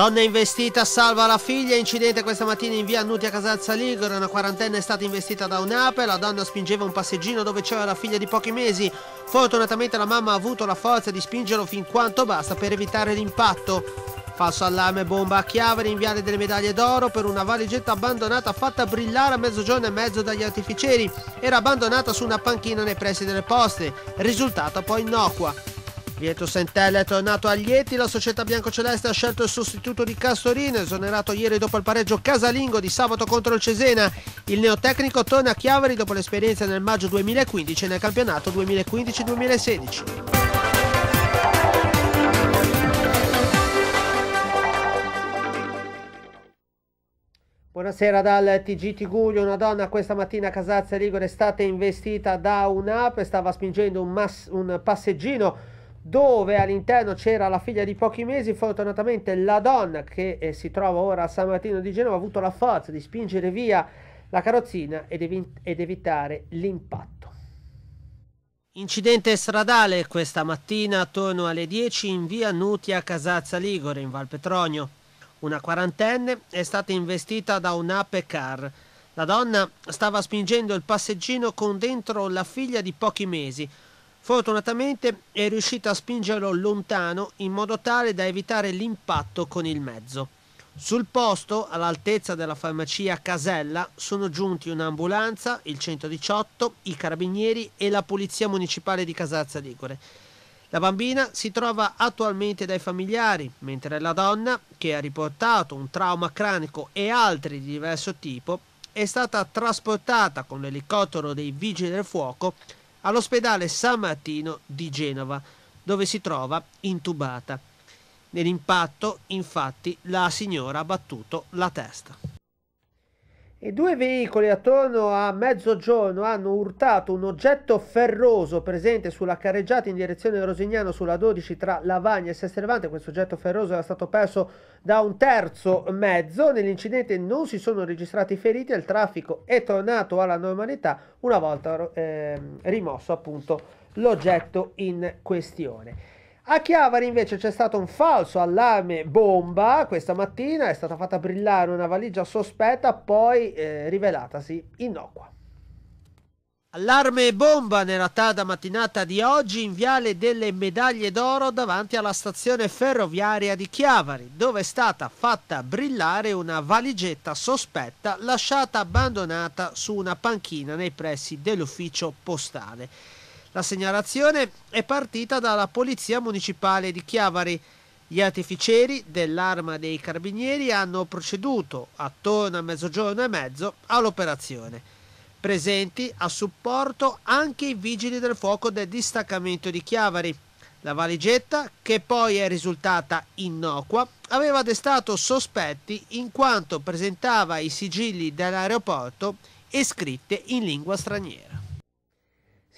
Donna investita salva la figlia, incidente questa mattina in via Nutia Casalza Ligure, una quarantenne è stata investita da un'ape, la donna spingeva un passeggino dove c'era la figlia di pochi mesi, fortunatamente la mamma ha avuto la forza di spingerlo fin quanto basta per evitare l'impatto. Falso allarme bomba a chiave, rinviare delle medaglie d'oro per una valigetta abbandonata fatta brillare a mezzogiorno e mezzo dagli artificieri, era abbandonata su una panchina nei pressi delle poste, risultata poi innocua. Pietro Sentelle è tornato a Lieti, la società biancoceleste ha scelto il sostituto di Castorino, esonerato ieri dopo il pareggio casalingo di sabato contro il Cesena. Il neotecnico torna a Chiavari dopo l'esperienza nel maggio 2015 e nel campionato 2015-2016. Buonasera dal TG Tiguglio, una donna questa mattina a Casazza Rigore è stata investita da e stava spingendo un, un passeggino dove all'interno c'era la figlia di pochi mesi, fortunatamente la donna che eh, si trova ora a San Martino di Genova ha avuto la forza di spingere via la carrozzina ed, evi- ed evitare l'impatto. Incidente stradale questa mattina attorno alle 10 in via Nutia Casazza Ligore in Val Petronio. Una quarantenne è stata investita da un ape car. La donna stava spingendo il passeggino con dentro la figlia di pochi mesi, Fortunatamente è riuscito a spingerlo lontano in modo tale da evitare l'impatto con il mezzo. Sul posto, all'altezza della farmacia Casella, sono giunti un'ambulanza, il 118, i carabinieri e la polizia municipale di Casazza Ligure. La bambina si trova attualmente dai familiari, mentre la donna, che ha riportato un trauma cranico e altri di diverso tipo, è stata trasportata con l'elicottero dei vigili del fuoco all'ospedale San Martino di Genova, dove si trova intubata. Nell'impatto, infatti, la signora ha battuto la testa. I due veicoli attorno a mezzogiorno hanno urtato un oggetto ferroso presente sulla carreggiata in direzione Rosignano sulla 12 tra Lavagna e Sestervante. Questo oggetto ferroso era stato perso da un terzo mezzo. Nell'incidente non si sono registrati feriti e il traffico è tornato alla normalità una volta eh, rimosso appunto l'oggetto in questione. A Chiavari invece c'è stato un falso allarme bomba questa mattina, è stata fatta brillare una valigia sospetta poi eh, rivelatasi innocua. Allarme bomba nella tarda mattinata di oggi in Viale delle Medaglie d'Oro davanti alla stazione ferroviaria di Chiavari, dove è stata fatta brillare una valigetta sospetta lasciata abbandonata su una panchina nei pressi dell'ufficio postale. La segnalazione è partita dalla Polizia Municipale di Chiavari. Gli artificieri dell'arma dei carabinieri hanno proceduto attorno a mezzogiorno e mezzo all'operazione. Presenti a supporto anche i vigili del fuoco del distaccamento di Chiavari. La valigetta, che poi è risultata innocua, aveva destato sospetti in quanto presentava i sigilli dell'aeroporto e scritte in lingua straniera.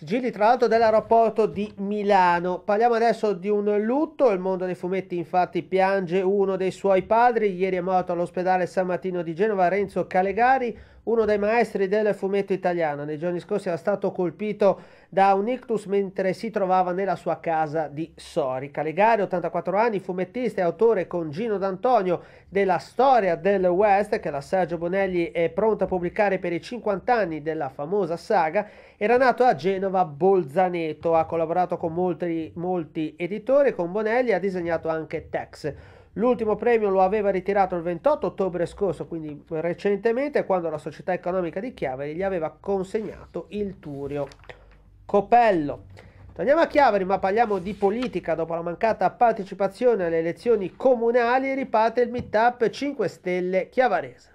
Sigilli tra l'altro dell'aeroporto di Milano. Parliamo adesso di un lutto, il mondo dei fumetti infatti piange uno dei suoi padri, ieri è morto all'ospedale San Martino di Genova Renzo Calegari, uno dei maestri del fumetto italiano. Nei giorni scorsi era stato colpito da un ictus mentre si trovava nella sua casa di Sori. Calegari, 84 anni, fumettista e autore con Gino D'Antonio della storia del West, che la Sergio Bonelli è pronta a pubblicare per i 50 anni della famosa saga, era nato a Genova Bolzaneto, ha collaborato con molti, molti editori, con Bonelli e ha disegnato anche Tex. L'ultimo premio lo aveva ritirato il 28 ottobre scorso, quindi recentemente, quando la società economica di Chiaveri gli aveva consegnato il Turio Copello. Torniamo a Chiaveri, ma parliamo di politica. Dopo la mancata partecipazione alle elezioni comunali, riparte il meetup 5 Stelle Chiavarese.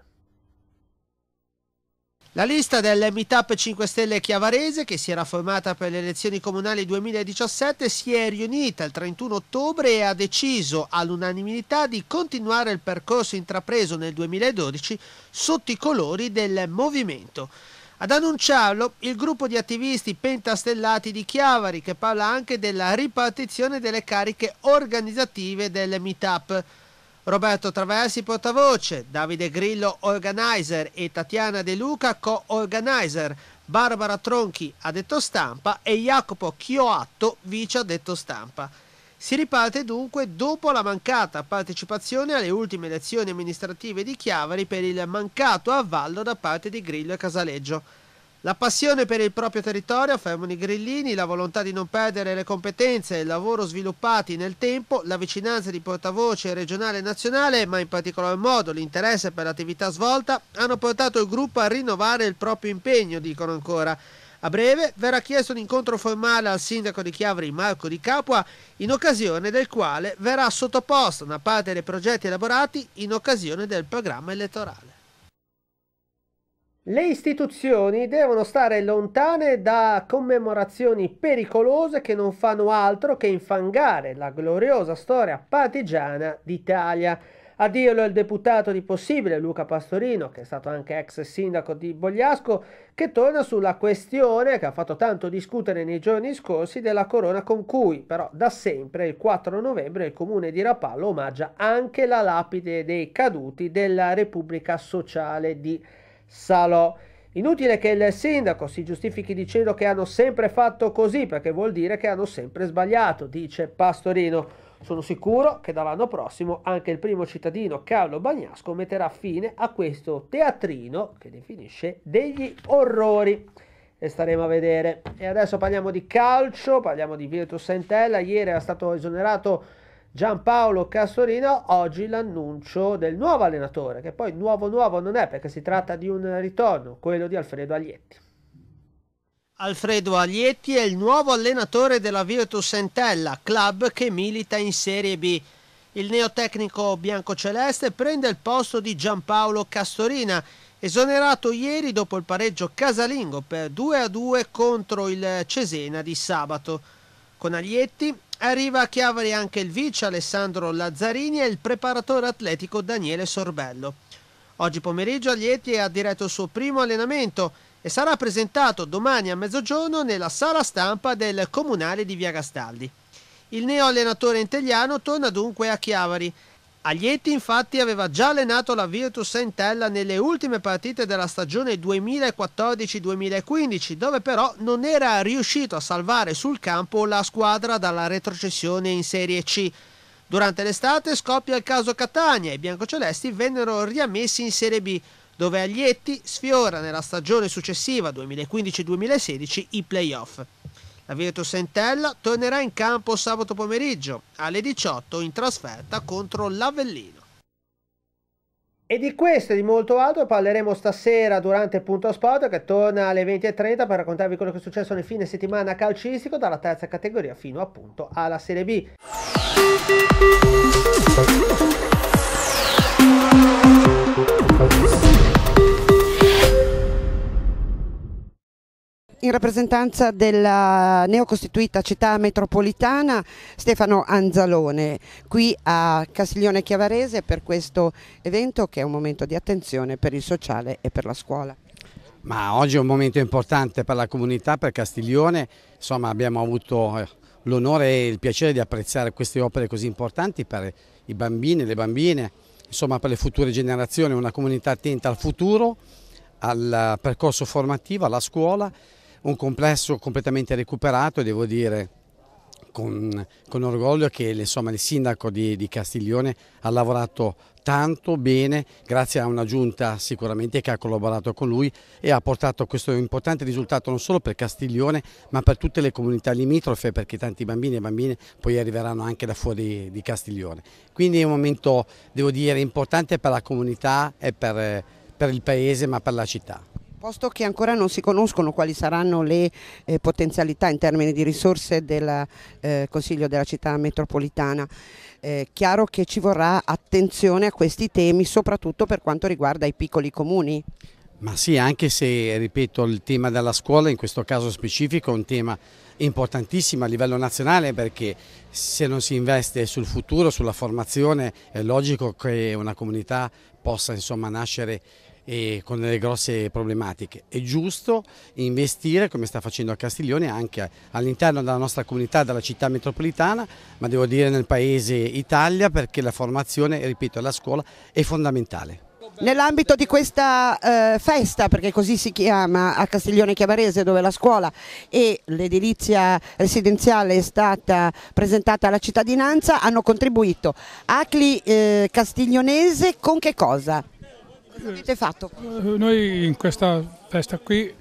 La lista del Meetup 5 Stelle Chiavarese, che si era formata per le elezioni comunali 2017, si è riunita il 31 ottobre e ha deciso all'unanimità di continuare il percorso intrapreso nel 2012 sotto i colori del movimento. Ad annunciarlo il gruppo di attivisti pentastellati di Chiavari, che parla anche della ripartizione delle cariche organizzative del Meetup. Roberto Traversi portavoce, Davide Grillo organizer e Tatiana De Luca co-organizer, Barbara Tronchi addetto stampa e Jacopo Chioatto vice addetto stampa. Si riparte dunque dopo la mancata partecipazione alle ultime elezioni amministrative di Chiavari per il mancato avvallo da parte di Grillo e Casaleggio. La passione per il proprio territorio, fermano i grillini, la volontà di non perdere le competenze e il lavoro sviluppati nel tempo, la vicinanza di portavoce regionale e nazionale, ma in particolar modo l'interesse per l'attività svolta, hanno portato il gruppo a rinnovare il proprio impegno, dicono ancora. A breve verrà chiesto un incontro formale al sindaco di Chiavri Marco Di Capua, in occasione del quale verrà sottoposta una parte dei progetti elaborati in occasione del programma elettorale. Le istituzioni devono stare lontane da commemorazioni pericolose che non fanno altro che infangare la gloriosa storia partigiana d'Italia. A dirlo il deputato di Possibile Luca Pastorino, che è stato anche ex sindaco di Bogliasco, che torna sulla questione che ha fatto tanto discutere nei giorni scorsi della corona con cui però da sempre il 4 novembre il comune di Rapallo omaggia anche la lapide dei caduti della Repubblica Sociale di Rapallo. Salò. Inutile che il sindaco si giustifichi dicendo che hanno sempre fatto così, perché vuol dire che hanno sempre sbagliato, dice Pastorino. Sono sicuro che dall'anno prossimo anche il primo cittadino Carlo Bagnasco metterà fine a questo teatrino che definisce degli orrori. E staremo a vedere. E adesso parliamo di calcio, parliamo di Virtus Sentella. Ieri era stato esonerato Giampaolo Castorino, oggi l'annuncio del nuovo allenatore, che poi nuovo nuovo non è perché si tratta di un ritorno, quello di Alfredo Aglietti. Alfredo Aglietti è il nuovo allenatore della Virtus Sentella, club che milita in Serie B. Il neotecnico biancoceleste prende il posto di Giampaolo Castorina, esonerato ieri dopo il pareggio casalingo per 2-2 contro il Cesena di sabato. Con Aglietti Arriva a Chiavari anche il vice Alessandro Lazzarini e il preparatore atletico Daniele Sorbello. Oggi pomeriggio Lieti ha diretto il suo primo allenamento e sarà presentato domani a mezzogiorno nella sala stampa del comunale di Via Gastaldi. Il neo allenatore intelliano torna dunque a Chiavari Aglietti infatti aveva già allenato la Virtus Entella nelle ultime partite della stagione 2014-2015, dove però non era riuscito a salvare sul campo la squadra dalla retrocessione in Serie C. Durante l'estate scoppia il caso Catania e i biancocelesti vennero riammessi in Serie B, dove Aglietti sfiora nella stagione successiva 2015-2016 i playoff. La Virtus Entella tornerà in campo sabato pomeriggio alle 18 in trasferta contro l'Avellino. E di questo e di molto altro parleremo stasera durante Punto Sport che torna alle 20.30 per raccontarvi quello che è successo nel fine settimana calcistico dalla terza categoria fino appunto alla Serie B. in rappresentanza della neocostituita città metropolitana Stefano Anzalone qui a Castiglione Chiavarese per questo evento che è un momento di attenzione per il sociale e per la scuola. Ma oggi è un momento importante per la comunità, per Castiglione, insomma abbiamo avuto eh, l'onore e il piacere di apprezzare queste opere così importanti per i bambini e le bambine, insomma per le future generazioni, una comunità attenta al futuro, al percorso formativo, alla scuola un complesso completamente recuperato e devo dire con, con, orgoglio che insomma, il sindaco di, di, Castiglione ha lavorato tanto bene grazie a una giunta sicuramente che ha collaborato con lui e ha portato questo importante risultato non solo per Castiglione ma per tutte le comunità limitrofe perché tanti bambini e bambine poi arriveranno anche da fuori di Castiglione. Quindi è un momento devo dire importante per la comunità e per, per il paese ma per la città. Posto che ancora non si conoscono quali saranno le eh, potenzialità in termini di risorse del eh, Consiglio della città metropolitana, eh, chiaro che ci vorrà attenzione a questi temi soprattutto per quanto riguarda i piccoli comuni. Ma sì, anche se, ripeto, il tema della scuola in questo caso specifico è un tema importantissimo a livello nazionale perché se non si investe sul futuro, sulla formazione, è logico che una comunità possa insomma, nascere e con delle grosse problematiche. È giusto investire, come sta facendo a Castiglione, anche all'interno della nostra comunità, della città metropolitana, ma devo dire nel paese Italia, perché la formazione, ripeto, alla scuola è fondamentale. Nell'ambito di questa eh, festa, perché così si chiama a Castiglione Chiavarese dove la scuola e l'edilizia residenziale è stata presentata alla cittadinanza, hanno contribuito ACLI eh, Castiglionese con che cosa? Cosa avete fatto? Eh, noi in questa festa qui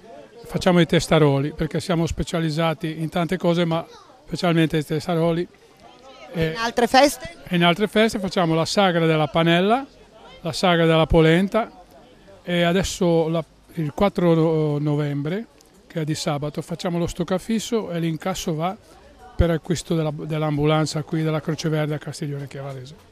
facciamo i testaroli perché siamo specializzati in tante cose ma specialmente i testaroli. E in eh, altre feste? in altre feste facciamo la sagra della panella, la sagra della polenta e adesso la, il 4 novembre, che è di sabato, facciamo lo stoccafisso e l'incasso va per acquisto dell'ambulanza qui della Croce Verde a Castiglione Chiavarese.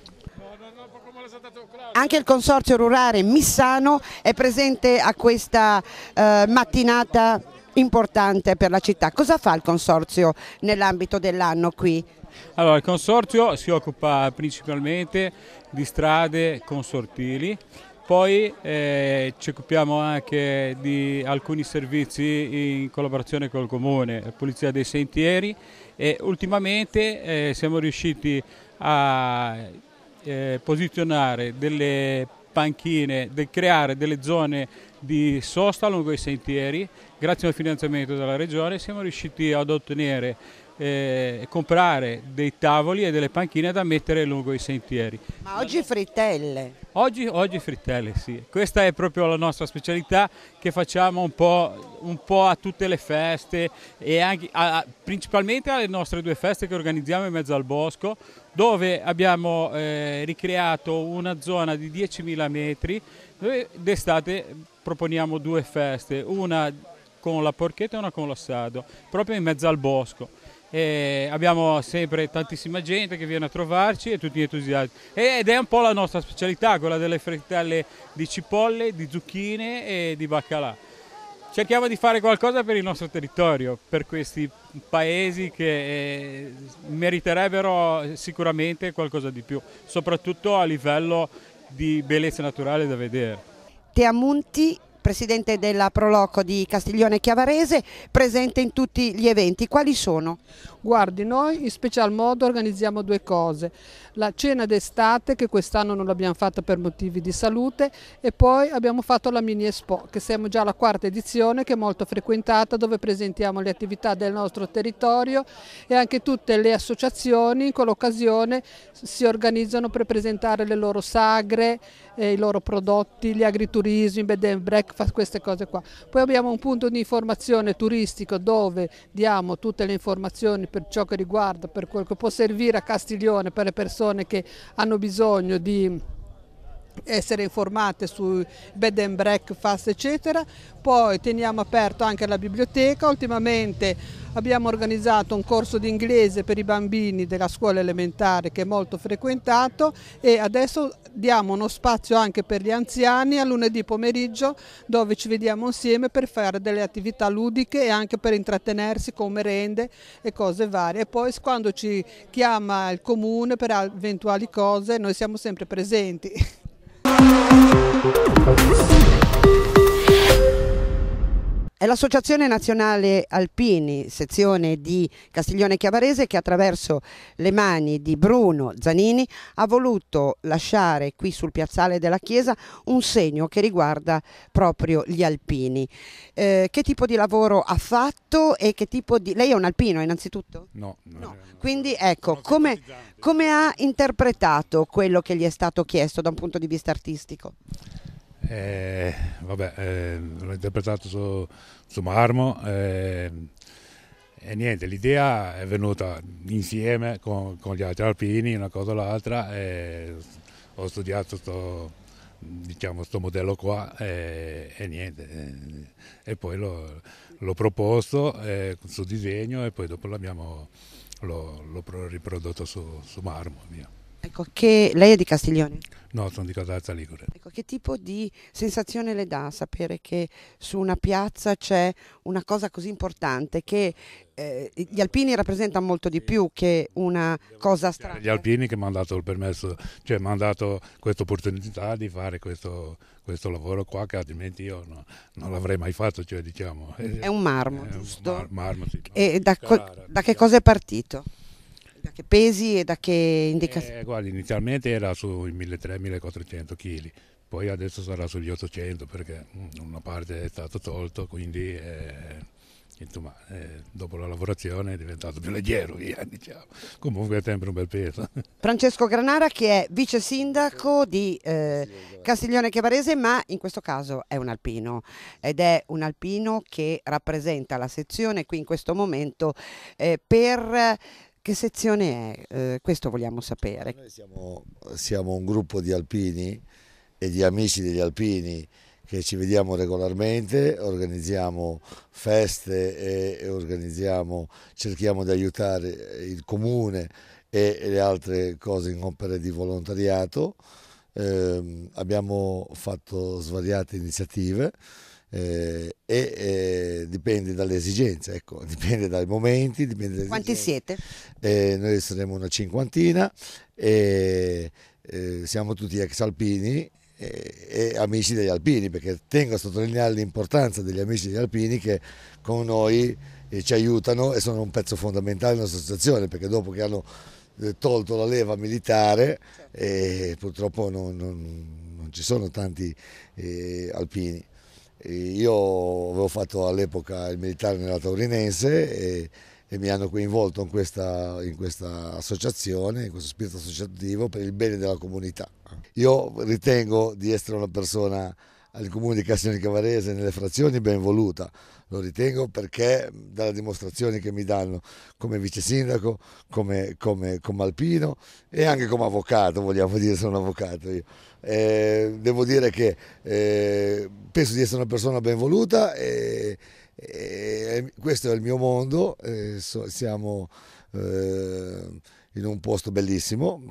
Anche il consorzio rurale Missano è presente a questa eh, mattinata importante per la città. Cosa fa il consorzio nell'ambito dell'anno qui? Allora, il consorzio si occupa principalmente di strade consortili, poi eh, ci occupiamo anche di alcuni servizi in collaborazione col comune, pulizia dei sentieri e ultimamente eh, siamo riusciti a eh, posizionare delle panchine, del creare delle zone di sosta lungo i sentieri, grazie al finanziamento della Regione siamo riusciti ad ottenere eh, comprare dei tavoli e delle panchine da mettere lungo i sentieri. Ma oggi frittelle? Oggi, oggi frittelle, sì. Questa è proprio la nostra specialità che facciamo un po', un po a tutte le feste e anche, a, principalmente alle nostre due feste che organizziamo in mezzo al bosco dove abbiamo eh, ricreato una zona di 10.000 metri dove d'estate proponiamo due feste, una con la porchetta e una con l'assado, proprio in mezzo al bosco eh, abbiamo sempre tantissima gente che viene a trovarci e tutti entusiasti. Ed è un po' la nostra specialità, quella delle frittelle di cipolle, di zucchine e di baccalà. Cerchiamo di fare qualcosa per il nostro territorio, per questi paesi che eh, meriterebbero sicuramente qualcosa di più, soprattutto a livello di bellezza naturale da vedere. Teamunti presidente della Proloco di Castiglione Chiavarese, presente in tutti gli eventi. Quali sono? Guardi, noi in special modo organizziamo due cose, la cena d'estate che quest'anno non l'abbiamo fatta per motivi di salute e poi abbiamo fatto la mini expo che siamo già alla quarta edizione che è molto frequentata dove presentiamo le attività del nostro territorio e anche tutte le associazioni in quell'occasione si organizzano per presentare le loro sagre, eh, i loro prodotti, gli agriturismi, bed and breakfast fa queste cose qua. Poi abbiamo un punto di informazione turistico dove diamo tutte le informazioni per ciò che riguarda, per quel che può servire a Castiglione, per le persone che hanno bisogno di essere informate su bed and breakfast eccetera, poi teniamo aperto anche la biblioteca, ultimamente abbiamo organizzato un corso di inglese per i bambini della scuola elementare che è molto frequentato e adesso diamo uno spazio anche per gli anziani a lunedì pomeriggio dove ci vediamo insieme per fare delle attività ludiche e anche per intrattenersi con merende e cose varie e poi quando ci chiama il comune per eventuali cose noi siamo sempre presenti. Thank you. È l'Associazione Nazionale Alpini, sezione di Castiglione Chiavarese, che attraverso le mani di Bruno Zanini ha voluto lasciare qui sul piazzale della Chiesa un segno che riguarda proprio gli alpini. Eh, che tipo di lavoro ha fatto e che tipo di... Lei è un alpino innanzitutto? No. no. no. Quindi ecco, come, come ha interpretato quello che gli è stato chiesto da un punto di vista artistico? eh, vabbè, eh, l'ho interpretato su, su Marmo eh, e niente, l'idea è venuta insieme con, con gli altri alpini, una cosa o l'altra, e ho studiato questo diciamo, modello qua e, e niente, e poi l'ho, l'ho proposto eh, su disegno e poi dopo l'abbiamo, l'ho, l'ho riprodotto su, su Marmo. Via. Ecco, che lei è di Castiglione? No, sono di Casazza Ligure. Ecco, che tipo di sensazione le dà sapere che su una piazza c'è una cosa così importante che eh, gli alpini rappresentano molto di più che una cosa strana. Gli alpini che mi hanno dato il permesso, cioè mi hanno dato questa opportunità di fare questo, questo lavoro qua che altrimenti io no, non l'avrei mai fatto. Cioè, diciamo, è un marmo, è giusto? Un mar marmo, sì, e da, cara, diciamo. da che cosa è partito? da che pesi e da che indicazioni? Eh, guarda, inizialmente era sui 1300-1400 kg, poi adesso sarà sugli 800 perché mm, una parte è stato tolto, quindi eh, insomma, eh, dopo la lavorazione è diventato più leggero, via, diciamo. comunque è sempre un bel peso. Francesco Granara che è vice sindaco di eh, Castiglione Chiavarese ma in questo caso è un alpino ed è un alpino che rappresenta la sezione qui in questo momento eh, per... Che sezione è? Eh, questo vogliamo sapere. Noi siamo, siamo, un gruppo di alpini e di amici degli alpini che ci vediamo regolarmente, organizziamo feste e organizziamo, cerchiamo di aiutare il comune e le altre cose in opere di volontariato. Eh, abbiamo fatto svariate iniziative eh, e eh, dipende dalle esigenze, ecco, dipende dai momenti. Dipende Quanti esigenze. siete? Eh, noi saremo una cinquantina e eh, siamo tutti ex alpini e amici degli alpini, perché tengo a sottolineare l'importanza degli amici degli alpini che con noi eh, ci aiutano e sono un pezzo fondamentale della nostra associazione, perché dopo che hanno eh, tolto la leva militare certo. Eh, purtroppo non, non, non, ci sono tanti eh, alpini. E io avevo fatto all'epoca il militare nella Taurinense e mi hanno coinvolto in questa, in questa, associazione, in questo spirito associativo per il bene della comunità. Io ritengo di essere una persona al comune di Cassino di Cavarese nelle frazioni ben voluta, lo ritengo perché dalla dimostrazione che mi danno come vice sindaco, come, come, come alpino e anche come avvocato, vogliamo dire sono un avvocato io. Eh, devo dire che eh, penso di essere una persona ben voluta e, questo è il mio mondo, eh, so, siamo eh, in un posto bellissimo.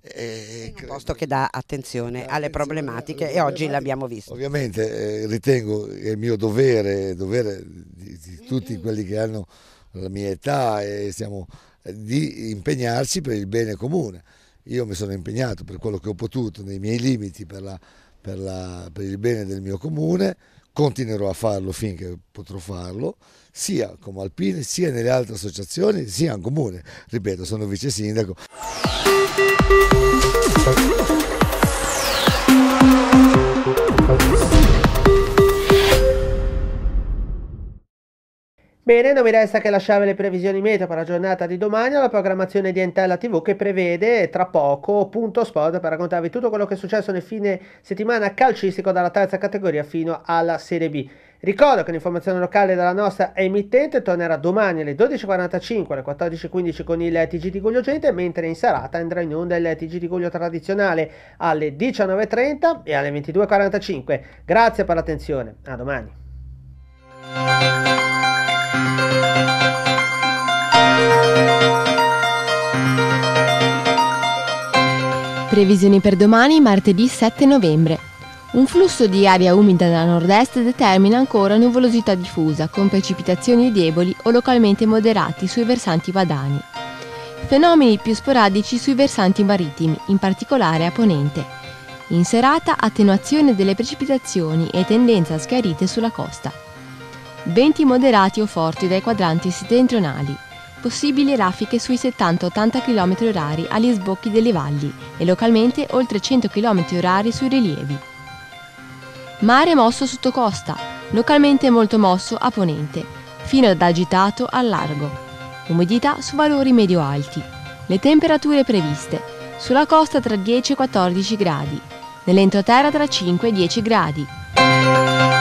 E eh, un eh, posto che dà attenzione alle problematiche e oggi l'abbiamo visto. Ovviamente ritengo è il mio dovere, dovere di, di tutti mm-hmm. quelli che hanno la mia età e siamo di impegnarci per il bene comune. Io mi sono impegnato per quello che ho potuto, nei miei limiti, per, la, per, la, per il bene del mio comune continuerò a farlo finché potrò farlo, sia come Alpine, sia nelle altre associazioni, sia in comune. Ripeto, sono vice sindaco. Bene, non mi resta che lasciare le previsioni meteo per la giornata di domani alla programmazione di Entella TV che prevede tra poco punto sport per raccontarvi tutto quello che è successo nel fine settimana calcistico dalla terza categoria fino alla Serie B. Ricordo che l'informazione locale della nostra emittente tornerà domani alle 12.45 alle 14.15 con il TG di Guglio Gente, mentre in serata andrà in onda il TG di Guglio tradizionale alle 19.30 e alle 22.45. Grazie per l'attenzione, a domani. Previsioni per domani, martedì 7 novembre. Un flusso di aria umida da nord-est determina ancora nuvolosità diffusa, con precipitazioni deboli o localmente moderati sui versanti padani. Fenomeni più sporadici sui versanti marittimi, in particolare a ponente. In serata attenuazione delle precipitazioni e tendenza a schiarite sulla costa. Venti moderati o forti dai quadranti settentrionali, possibili raffiche sui 70-80 km orari agli sbocchi delle valli e localmente oltre 100 km orari sui rilievi. Mare mosso sotto costa, localmente molto mosso a ponente, fino ad agitato a largo. Umidità su valori medio-alti. Le temperature previste. Sulla costa tra 10 e 14 gradi. Nell'entroterra tra 5 e 10 gradi.